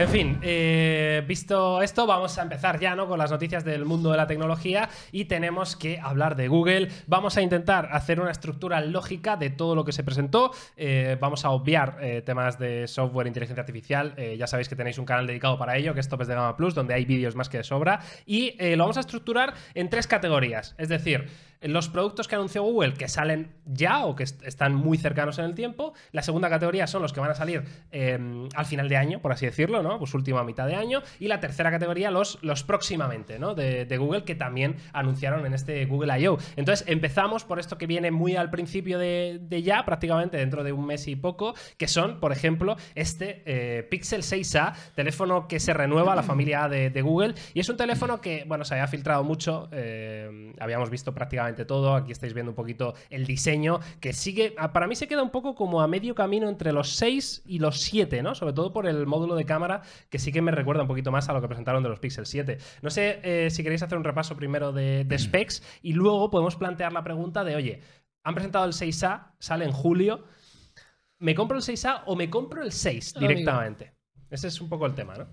En fin, eh, visto esto, vamos a empezar ya ¿no? con las noticias del mundo de la tecnología y tenemos que hablar de Google. Vamos a intentar hacer una estructura lógica de todo lo que se presentó. Eh, vamos a obviar eh, temas de software, e inteligencia artificial. ya sabéis que tenéis un canal dedicado para ello, que es Topes de Gama Plus, donde hay vídeos más que de sobra. Y lo vamos a estructurar en tres categorías. Es decir, los productos que anunció Google que salen ya o que están muy cercanos en el tiempo. La segunda categoría son los que van a salir al final de año, por así decirlo, ¿no? Pues última mitad de año. Y la tercera categoría, los, los próximamente, ¿no? De, Google, que también anunciaron en este Google I.O. Entonces, empezamos por esto que viene muy al principio de, ya, prácticamente dentro de un mes y poco, que son, por ejemplo, este eh, Pixel 6A, teléfono que se renueva a la familia A de, Google. Y es un teléfono que, bueno, se había filtrado mucho, eh, habíamos visto prácticamente todo, aquí estáis viendo un poquito el diseño, que sigue, ah, para mí se queda un poco como a medio camino entre los 6 y los 7, ¿no? Sobre todo por el módulo de cámara que sí que me recuerda un poquito más a lo que presentaron de los Pixel 7. No sé eh, si queréis hacer un repaso primero de, mm. specs y luego podemos plantear la pregunta de, oye, han presentado el 6A, sale en julio, ¿me compro el 6A o me compro el 6 directamente? Ese es un poco el tema, ¿no?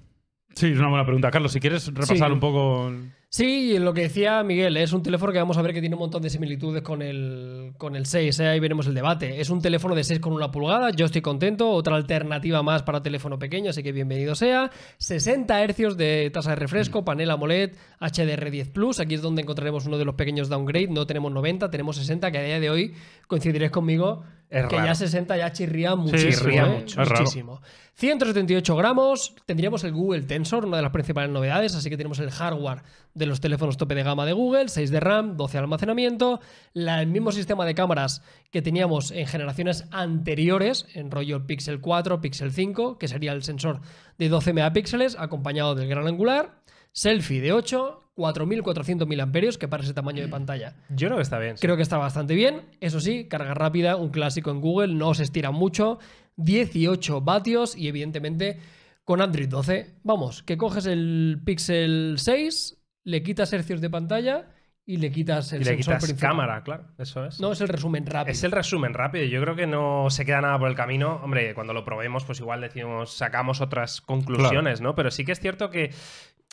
Sí, es una buena pregunta. Carlos, si quieres repasar un poco... Sí, lo que decía Miguel, es un teléfono que vamos a ver que tiene un montón de similitudes con el, con el 6, ¿eh? ahí veremos el debate. Es un teléfono de 6 con una pulgada, yo estoy contento, otra alternativa más para teléfono pequeño, así que bienvenido sea. 60 Hz de tasa de refresco, panel AMOLED, HDR10 aquí es donde encontraremos uno de los pequeños downgrade, no tenemos 90, tenemos 60, que a día de hoy coincidiréis conmigo, que ya 60 ya chirría muchísimo. ¿eh? muchísimo. 178 gramos, tendríamos el Google Tensor, una de las principales novedades, así que tenemos el hardware de los teléfonos tope de gama de Google, 6 de RAM, 12 de almacenamiento, el mismo sistema de cámaras que teníamos en generaciones anteriores, en rollo Pixel 4, Pixel 5, que sería el sensor de 12 megapíxeles acompañado del gran angular, selfie de 8, 4.400 mil amperios, que para ese tamaño de pantalla. Yo creo que está bien. Creo que está bastante bien. Eso sí, carga rápida, un clásico en Google, no se estira mucho. 18 vatios y evidentemente con Android 12, vamos, que coges el Pixel 6 le quitas hercios de pantalla y le quitas el y le quitas cámara, claro, eso es. No, es el resumen rápido. Es el resumen rápido, yo creo que no se queda nada por el camino. Hombre, cuando lo probemos, pues igual decimos, sacamos otras conclusiones, ¿no? Pero sí que es cierto que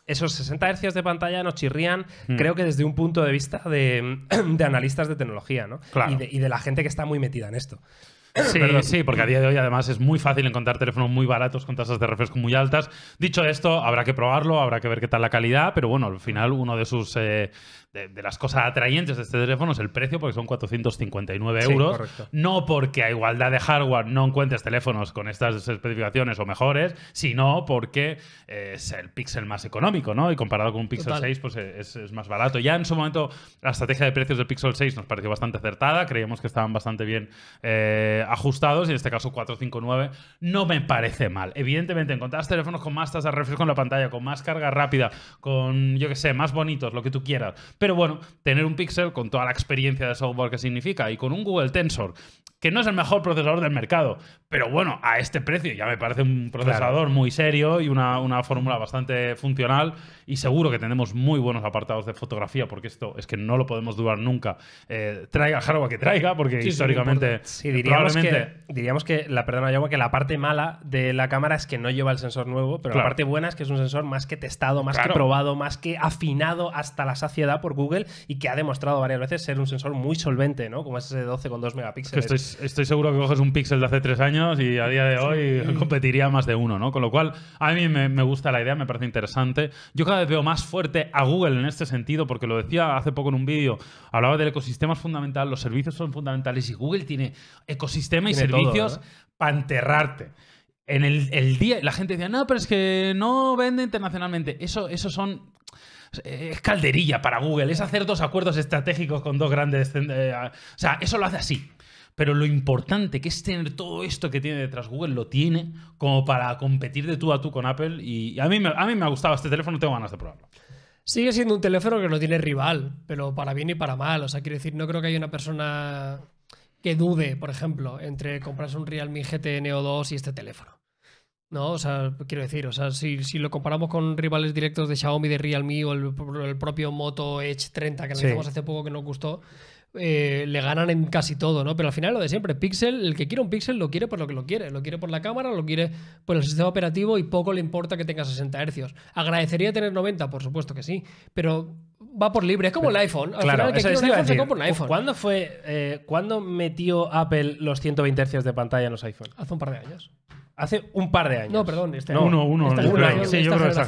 esos 60 hercios de pantalla nos chirrían, hmm. creo que desde un punto de vista de, analistas de tecnología, ¿no? Claro. y, de, la gente que está muy metida en esto. Sí, sí, porque a día de hoy además es muy fácil encontrar teléfonos muy baratos con tasas de refresco muy altas. Dicho esto, habrá que probarlo, habrá que ver qué tal la calidad, pero bueno, al final uno de sus eh, de, las cosas atrayentes de este teléfono es el precio, porque son 459 euros. no porque a igualdad de hardware no encuentres teléfonos con estas especificaciones o mejores, sino porque eh, es el Pixel más económico, ¿no? Y comparado con un Pixel 6, pues es, más barato. Ya en su momento la estrategia de precios del Pixel 6 nos pareció bastante acertada, creíamos que estaban bastante bien eh, ajustados, y en este caso 459 no me parece mal. Evidentemente, encontrás teléfonos con más tasas de refresco en la pantalla, con más carga rápida, con, yo qué sé, más bonitos, lo que tú quieras pero bueno, tener un Pixel con toda la experiencia de software que significa y con un Google Tensor que no es el mejor procesador del mercado, pero bueno, a este precio ya me parece un procesador muy serio y una, fórmula bastante funcional y seguro que tenemos muy buenos apartados de fotografía porque esto es que no lo podemos dudar nunca. Eh, traiga hardware que traiga porque históricamente... probablemente... diríamos que, la, perdona, que la parte mala de la cámara es que no lleva el sensor nuevo, pero la parte buena es que es un sensor más que testado, más que probado, más que afinado hasta la saciedad por Google y que ha demostrado varias veces ser un sensor muy solvente, ¿no? Como es ese 12 con 2 megapíxeles estoy seguro que coges un Pixel de hace tres años y a día de hoy competiría más de uno, ¿no? Con lo cual, a mí me, gusta la idea, me parece interesante. Yo cada vez veo más fuerte a Google en este sentido, porque lo decía hace poco en un vídeo, hablaba del ecosistema fundamental, los servicios son fundamentales y Google tiene ecosistema y servicios para enterrarte. En el, día, la gente decía, no, pero es que no vende internacionalmente. Eso, son es calderilla para Google, es hacer dos acuerdos estratégicos con dos grandes... Eh, o sea, eso lo hace así. Pero lo importante que es tener todo esto que tiene detrás Google, lo tiene como para competir de tú a tú con Apple. Y a mí, a mí me ha gustado este teléfono, tengo ganas de probarlo. Sigue siendo un teléfono que no tiene rival, pero para bien y para mal. O sea, quiero decir, no creo que haya una persona que dude, por ejemplo, entre comprarse un Realme GT Neo 2 y este teléfono. ¿no? O sea, quiero decir, o sea, si, lo comparamos con rivales directos de Xiaomi, de Realme o el, propio Moto Edge 30 que lanzamos hace poco que nos gustó, eh, le ganan en casi todo, ¿no? Pero al final lo de siempre, Pixel, el que quiere un Pixel lo quiere por lo que lo quiere, lo quiere por la cámara, lo quiere por el sistema operativo y poco le importa que tenga 60 Hz. ¿Agradecería tener 90? Por supuesto que sí, pero va por libre, es como el iPhone. Al claro, final, el que quiere un iPhone se compra un iPhone. ¿Cuándo fue, eh, ¿cuándo metió Apple los 120 Hz de pantalla en los iPhone? Hace un par de años. Hace un par de años. No, perdón. Este, no, uno, uno. Esta, generación, sí, yo esta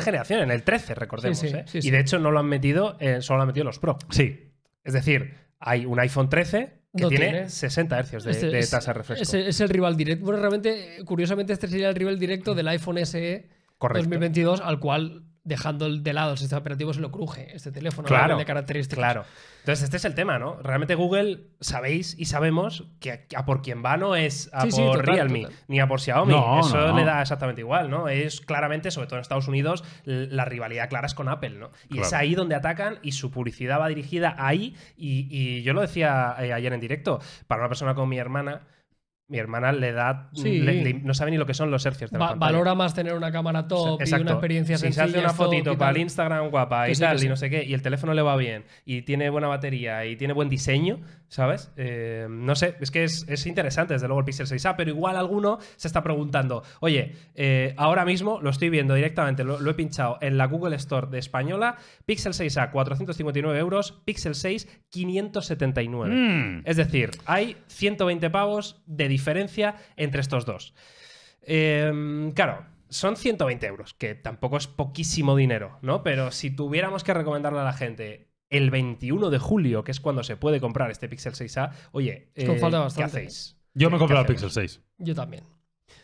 generación, en el 13, recordemos. ¿eh? Y de hecho no lo han metido, solo lo han metido los Pro. Sí, es decir, hay un iPhone 13 que tiene, 60 Hz de, tasa de refresco. Es, el rival directo. Bueno, realmente, curiosamente, este sería el rival directo del iPhone SE 2022, al cual dejando de lado el sistema operativo, se lo cruje este teléfono claro, de características. Claro. Entonces, este es el tema, ¿no? Realmente Google sabéis y sabemos que a por quien va no es a por Realme ni a por Xiaomi. Eso le da exactamente igual, ¿no? Es claramente, sobre todo en Estados Unidos, la rivalidad clara es con Apple, ¿no? Y es ahí donde atacan y su publicidad va dirigida ahí. Y, y yo lo decía eh, ayer en directo, para una persona como mi hermana, mi hermana le da. no sabe ni lo que son los hercios de Valora más tener una cámara top y una experiencia si Si se una fotito para el Instagram guapa y tal, y no sé qué, y el teléfono le va bien, y tiene buena batería, y tiene buen diseño, ¿sabes? Eh, no sé, es que es, interesante, desde luego, el Pixel 6A, pero igual alguno se está preguntando, oye, eh, ahora mismo lo estoy viendo directamente, lo, he pinchado en la Google Store de Española, Pixel 6A 459 euros, Pixel 6 579. Mm. Es decir, hay 120 pavos de diferencia entre estos dos. Em, claro, son 120 euros, que tampoco es poquísimo dinero, ¿no? Pero si tuviéramos que recomendarle a la gente el 21 de julio, que es cuando se puede comprar este Pixel 6A, oye, eh, ¿qué hacéis? Yo me he comprado el Pixel 6. Yo también.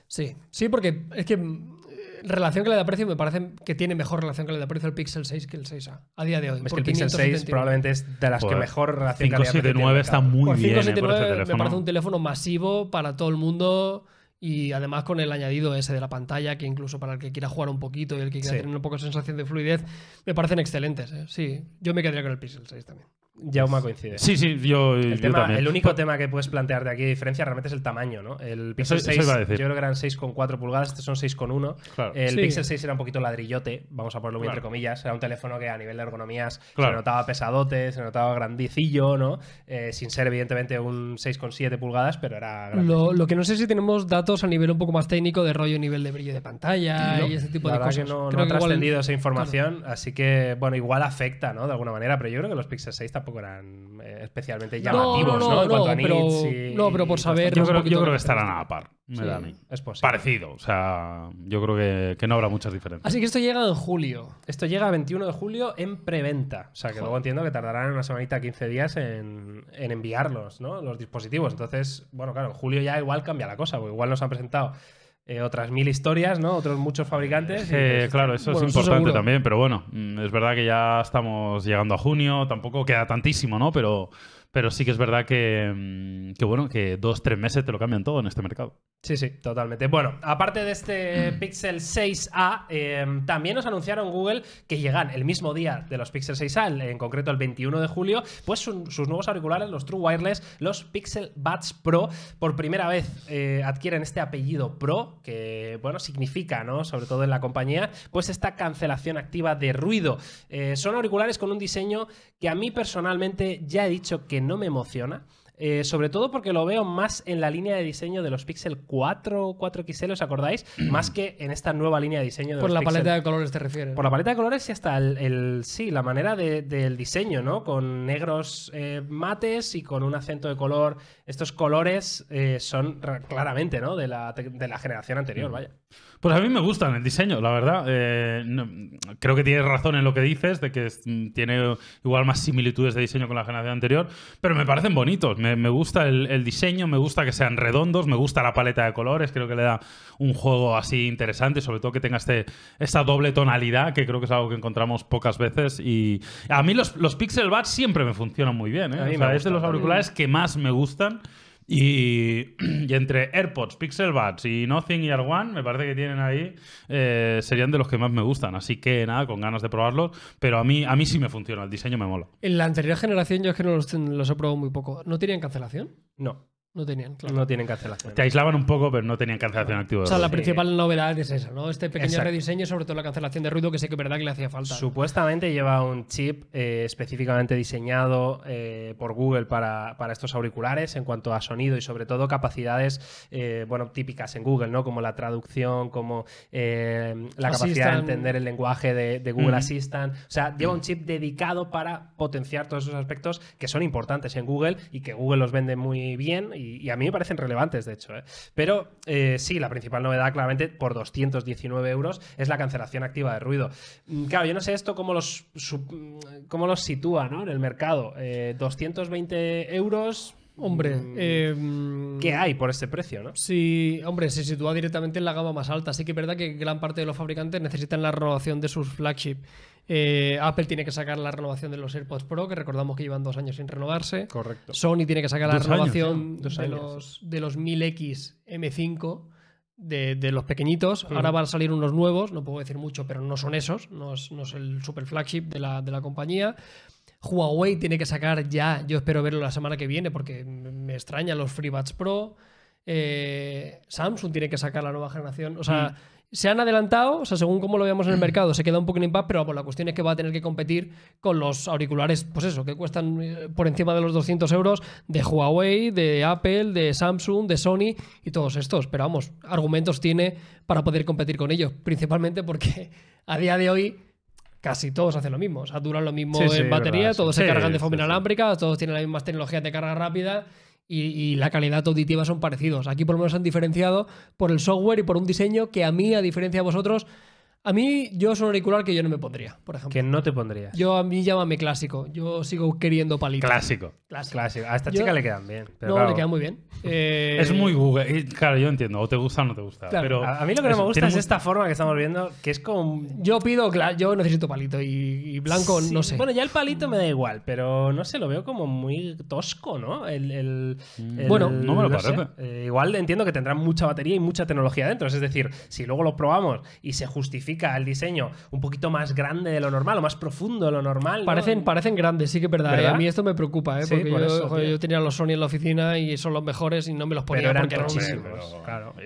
Sí, sí, porque es que mm, relación que le da precio me parece que tiene mejor relación que le da precio el Pixel 6 que el 6A a día de hoy. Es que el Pixel 6 probablemente es de las que pues mejor relación 579 está muy bien. 579 eh, me parece un teléfono masivo para todo el mundo y además con el añadido ese de la pantalla, que incluso para el que quiera jugar un poquito y el que quiera tener un poco de sensación de fluidez, me parecen excelentes. ¿eh? Sí, yo me quedaría con el Pixel 6 también. Yauma coincide. Sí, sí, yo, el, el único tema que puedes plantear de aquí de diferencia realmente es el tamaño, ¿no? El Pixel 6, yo creo que eran 6,4 pulgadas, estos son 6,1. El Pixel 6 era un poquito ladrillote, vamos a ponerlo muy entre comillas. Era un teléfono que a nivel de ergonomías se notaba pesadote, se notaba grandicillo, ¿no? Eh, sin ser, evidentemente, un 6,7 pulgadas, pero era Lo, que no sé si tenemos datos a nivel un poco más técnico de rollo, nivel de brillo de pantalla y ese tipo de cosas. Que no, creo esa información, así que, bueno, igual afecta, ¿no? De alguna manera, pero yo creo que los Pixel 6 tampoco tampoco eran eh, especialmente llamativos, ¿no? No, ¿no? pero, no pero, por saber. Yo creo, que estarán a la par, me da a mí. Es posible. Parecido, o sea, yo creo que, no habrá muchas diferencias. Así que esto llega en julio. Esto llega 21 de julio en preventa. O sea, que luego entiendo que tardarán una semanita, 15 días en, en enviarlos, ¿no? Los dispositivos. Entonces, bueno, claro, en julio ya igual cambia la cosa, porque igual nos han presentado eh, otras mil historias, ¿no? Otros muchos fabricantes. Eh, claro, eso es importante también, pero bueno, mm, es verdad que ya estamos llegando a junio, tampoco queda tantísimo, ¿no? Pero, pero sí que es verdad mm, que, bueno, que dos, tres meses te lo cambian todo en este mercado. Sí, sí, totalmente. Bueno, aparte de este mm. Pixel 6A, em, también nos anunciaron Google que llegan el mismo día de los Pixel 6A, en concreto el 21 de julio, pues sus nuevos auriculares, los True Wireless, los Pixel Buds Pro, por primera vez eh, adquieren este apellido Pro, que bueno, significa, ¿no? Sobre todo en la compañía, pues esta cancelación activa de ruido. Eh, son auriculares con un diseño que a mí personalmente ya he dicho que no me emociona eh, sobre todo porque lo veo más en la línea de diseño de los Pixel 4, 4XL, ¿os acordáis? Mm. más que en esta nueva línea de diseño de Por la paleta de colores te refieres. Por la paleta de colores y hasta el, sí, la manera del diseño, ¿no? Con negros eh, mates y con un acento de color. Estos colores eh, son claramente, ¿no? De la, generación anterior, mm. vaya. Pues a mí me gustan el diseño, la verdad. creo que tienes razón en lo que dices, de que tiene igual más similitudes de diseño con la generación anterior, pero me parecen bonitos me, gusta el, diseño, me gusta que sean redondos, me gusta la paleta de colores, creo que le da un juego así interesante, sobre todo que tenga este, esta doble tonalidad, que creo que es algo que encontramos pocas veces. Y a mí los, Pixel Bats siempre me funcionan muy bien, ¿eh? o sea, es de los auriculares que más me gustan. Y, entre AirPods, Pixel Buds y Nothing y One, me parece que tienen ahí, eh, serían de los que más me gustan. Así que nada, con ganas de probarlos. Pero a mí, a mí sí me funciona, el diseño me mola. En la anterior generación yo es que no los, los he probado muy poco. ¿No tenían cancelación? No. No tenían, No tienen cancelación. Te aislaban un poco, pero no tenían cancelación activa. O sea, la principal novedad es esa, ¿no? Este pequeño rediseño, sobre todo la cancelación de ruido, que sé que es verdad que le hacía falta. Supuestamente lleva un chip eh, específicamente diseñado eh, por Google para, estos auriculares en cuanto a sonido y sobre todo capacidades, eh, bueno, típicas en Google, ¿no? Como la traducción, como la capacidad de entender el lenguaje de, Google Assistant. O sea, lleva un chip dedicado para potenciar todos esos aspectos que son importantes en Google y que Google los vende muy bien y, a mí me parecen relevantes, de hecho. ¿eh? Pero eh, sí, la principal novedad, claramente, por 219 euros, es la cancelación activa de ruido. Mm, claro, yo no sé esto cómo los, mm, cómo los sitúa ¿no? en el mercado. 220 eh, euros Hombre, mm, em, ¿qué hay por ese precio? ¿no? Sí, hombre, se sitúa directamente en la gama más alta. Así que es verdad que gran parte de los fabricantes necesitan la renovación de sus flagship. Eh, Apple tiene que sacar la renovación de los AirPods Pro, que recordamos que llevan dos años sin renovarse. Correcto. Sony tiene que sacar la renovación de, los, de los 1000X M5. De, los pequeñitos. Ahora van a salir unos nuevos, no puedo decir mucho, pero no son esos, no es, el super flagship de la, de la compañía. Huawei tiene que sacar ya, yo espero verlo la semana que viene porque me extrañan los FreeBuds Pro. Eh, Samsung tiene que sacar la nueva generación. O sea, mm. se han adelantado, o sea, según cómo lo veamos en el mercado, se queda un poco en impasse, pero la cuestión es que va a tener que competir con los auriculares, pues eso, que cuestan eh, por encima de los 200 euros de Huawei, de Apple, de Samsung, de Sony y todos estos. Pero vamos, argumentos tiene para poder competir con ellos, principalmente porque a día de hoy casi todos hacen lo mismo. O sea, duran lo mismo en batería, todos se cargan de forma inalámbrica, todos tienen las mismas tecnologías de carga rápida y, y, la calidad auditiva son parecidos. Aquí por lo menos han diferenciado por el software y por un diseño que a mí, a diferencia de vosotros, a mí, yo es un auricular que yo no me pondría, por ejemplo. Que no te pondría Yo a mí llámame clásico. Yo sigo queriendo palitos. Clásico. Clásico. A esta chica le quedan bien. no, le quedan muy bien. Eh, es muy Google. Claro, yo entiendo. O te gusta o no te gusta. Pero a mí lo que no me gusta es esta forma que estamos viendo, que es como. Yo pido, yo necesito palito y, blanco, no sé. Bueno, ya el palito me da igual, pero no sé, lo veo como muy tosco, ¿no? El, mm. bueno, no me lo parece. Eh, igual entiendo que tendrán mucha batería y mucha tecnología dentro. Es decir, si luego lo probamos y se justifica el diseño un poquito más grande de lo normal o más profundo de lo normal. Parecen, parecen grandes, sí que es verdad. ¿eh? a mí esto me preocupa, ¿eh? porque yo, tenía los Sony en la oficina y son los mejores y no me los ponía pero eran porque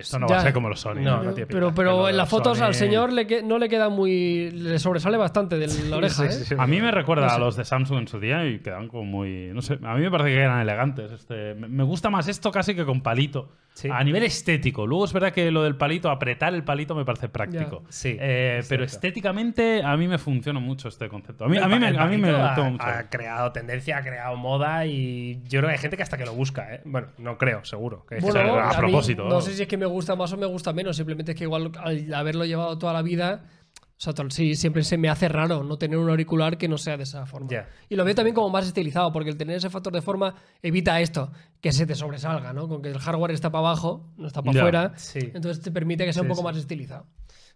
esto no va a ser como los Sony. No, no, tiene pero, pero en las fotos al señor le no le queda muy. le sobresale bastante de la oreja. ¿eh? A mí me recuerda a los de Samsung en su día y quedan como muy. no sé, a mí me parece que eran elegantes. Este, me gusta más esto casi que con palito. A nivel estético. Luego es verdad que lo del palito, apretar el palito me parece práctico. Sí, eh, pero estéticamente a mí me funciona mucho este concepto. A mí, me, ha, mucho. Ha creado tendencia, ha creado moda y yo creo que hay gente que hasta que lo busca. ¿eh? Bueno, no creo, seguro. Que a propósito. no sé si es que me gusta más o me gusta menos. Simplemente es que igual al haberlo llevado toda la vida sí, siempre se me hace raro no tener un auricular que no sea de esa forma. Y lo veo también como más estilizado, porque el tener ese factor de forma evita esto, que se te sobresalga, ¿no? Con que el hardware está para abajo, no está para afuera. Entonces te permite que sea un poco más estilizado.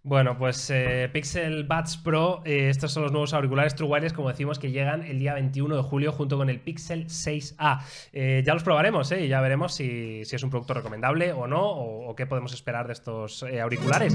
Bueno, pues eh, Pixel Buds Pro, eh, estos son los nuevos auriculares True Wireless como decimos, que llegan el día 21 de julio junto con el Pixel 6A. Eh, ya los probaremos, ¿eh? Y ya veremos si, es un producto recomendable o no, o, o qué podemos esperar de estos auriculares.